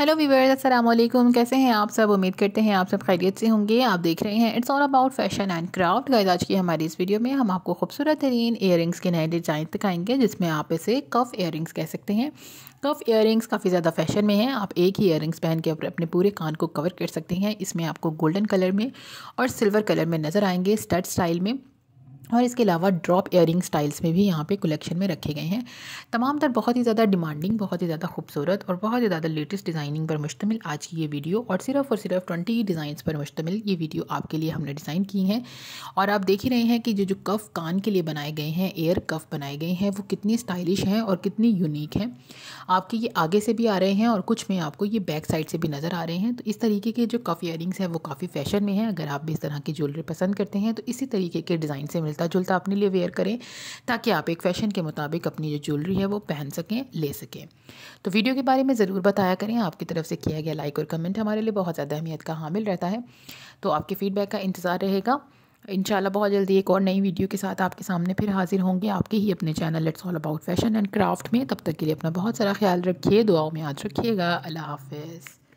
hello अस्सलाम असलम कैसे हैं आप सब उम्मीद करते हैं आप सब खैरियत से होंगे आप देख रहे हैं it's all about fashion and craft guys आज की हमारी इस वीडियो में हम आपको खूबसूरत तरीन इयर के नए डिज़ाइन दिखाएंगे जिसमें आप इसे कफ़ इयर कह सकते हैं कफ इयर काफ़ी ज़्यादा फैशन में हैं आप एक ही इयर पहन के अपने पूरे कान को कवर कर सकते हैं इसमें आपको गोल्डन कलर में और सिल्वर कलर में नज़र आएंगे स्टड स्टाइल में और इसके अलावा ड्रॉप एयरिंग स्टाइल्स में भी यहाँ पे कलेक्शन में रखे गए हैं तमाम तर बहुत ही ज़्यादा डिमांडिंग बहुत ही ज़्यादा खूबसूरत और बहुत ही ज़्यादा लेटेस्ट डिज़ाइनिंग पर मुश्तमिल आज की ये वीडियो और सिर्फ और सिर्फ ट्वेंटी ही डिज़ाइंस पर मुश्तमिल ये वीडियो आपके लिए हमने डिज़ाइन की है और आप देख ही रहे हैं कि जो जो कफ़ कान के लिए बनाए गए हैं एयर कफ़ बनाए गए हैं वो कितनी स्टाइलिश हैं और कितनी यूनिक हैं आपके ये आगे से भी आ रहे हैं और कुछ में आपको ये बैक साइड से भी नज़र आ रहे हैं तो इस तरीके के जो कफ़ ईयरिंग्स हैं वो काफ़ी फैशन में हैं अगर आप भी इस तरह की ज्वेलरी पसंद करते हैं तो इसी तरीके के डिज़ाइन से मिलते मिलता जुलता अपने लिए वेयर करें ताकि आप एक फ़ैशन के मुताबिक अपनी जो ज्वेलरी है वो पहन सकें ले सकें तो वीडियो के बारे में ज़रूर बताया करें आपकी तरफ से किया गया लाइक और कमेंट हमारे लिए बहुत ज़्यादा अहमियत का हामिल रहता है तो आपके फीडबैक का इंतज़ार रहेगा इन बहुत जल्दी एक और नई वीडियो के साथ आपके सामने फिर हाजिर होंगे आपके ही अपने channel let's all about fashion and craft में तब तक के लिए अपना बहुत सारा ख्याल रखिए दुआओं में याद रखिएगा अल्लाह हाफिज़